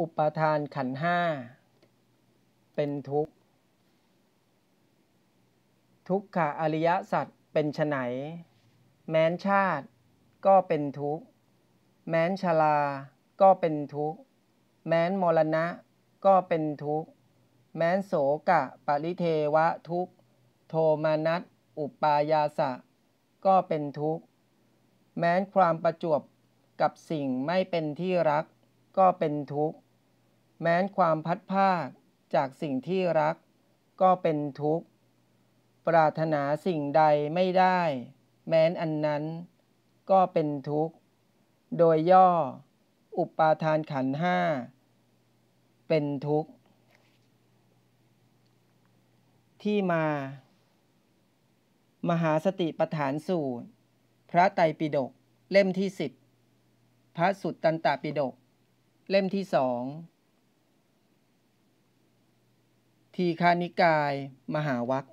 อุปทานขันห้าเป็นทุกข์ทุกขะอริยสัจเป็นไหน แม้นชาติ ก็เป็นทุกข์แม้นชลาก็เป็นทุกข์แม้นมรณะก็เป็นทุกข์แม้นโสกะปริเทวะทุกข์โทมานัตอุปายาสะ ก็เป็นทุกข์แม้นความประจวบกับสิ่งไม่เป็นที่รักก็เป็นทุกข์ แม้นความพัดภาคจากสิ่งที่รัก ก็เป็นทุกข์ ปรารถนาสิ่งใดไม่ได้ แม้นอันนั้น ก็เป็นทุกข์ โดยย่อ อุปาทานขันห้าเป็นทุกข์ ที่มา มหาสติปฐานสูตร พระไตรปิฎก เล่มที่สิบ พระสุตตันตปิฎกเล่มที่สองทีคานิกาย มหาวัค